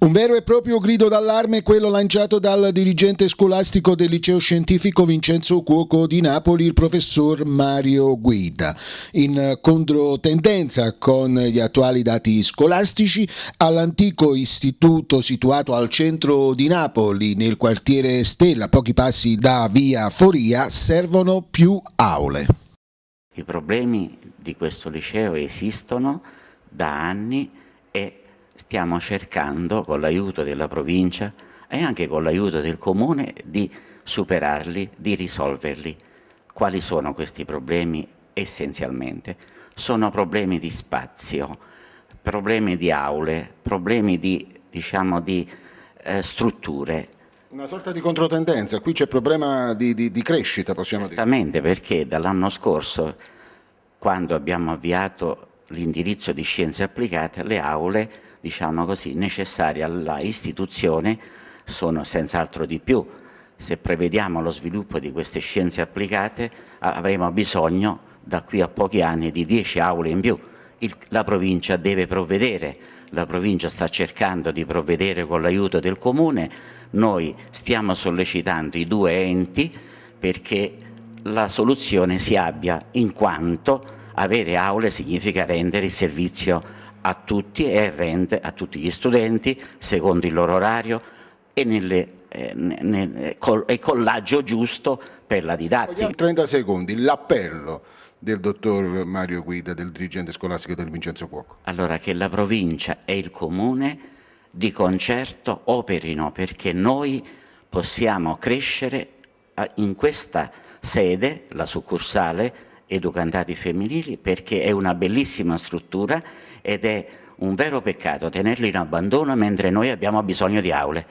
Un vero e proprio grido d'allarme quello lanciato dal dirigente scolastico del liceo scientifico Vincenzo Cuoco di Napoli, il professor Mario Guida. In controtendenza con gli attuali dati scolastici, all'antico istituto situato al centro di Napoli, nel quartiere Stella, pochi passi da via Foria, servono più aule. I problemi di questo liceo esistono da anni e stiamo cercando con l'aiuto della provincia e anche con l'aiuto del comune di superarli, di risolverli. Quali sono questi problemi essenzialmente? Sono problemi di spazio, problemi di aule, problemi di, diciamo, di eh, strutture. Una sorta di controtendenza, qui c'è problema di, di, di, crescita possiamo dire. Esattamente perché dall'anno scorso quando abbiamo avviato l'indirizzo di scienze applicate, le aule diciamo così, necessarie alla istituzione sono senz'altro di più. Se prevediamo lo sviluppo di queste scienze applicate avremo bisogno da qui a pochi anni di 10 aule in più. Il, la provincia deve provvedere, la provincia sta cercando di provvedere con l'aiuto del comune, noi stiamo sollecitando i due enti perché la soluzione si abbia in quanto avere aule significa rendere il servizio a tutti e rende a tutti gli studenti secondo il loro orario e nelle eh, nel, collaggio giusto per la didattica. 30 secondi, l'appello del dottor Mario Guida, del dirigente scolastico del Vincenzo Cuoco. Allora che la provincia e il comune di concerto operino perché noi possiamo crescere eh, in questa sede, la succursale, educanti femminili perché è una bellissima struttura ed è un vero peccato tenerli in abbandono mentre noi abbiamo bisogno di aule.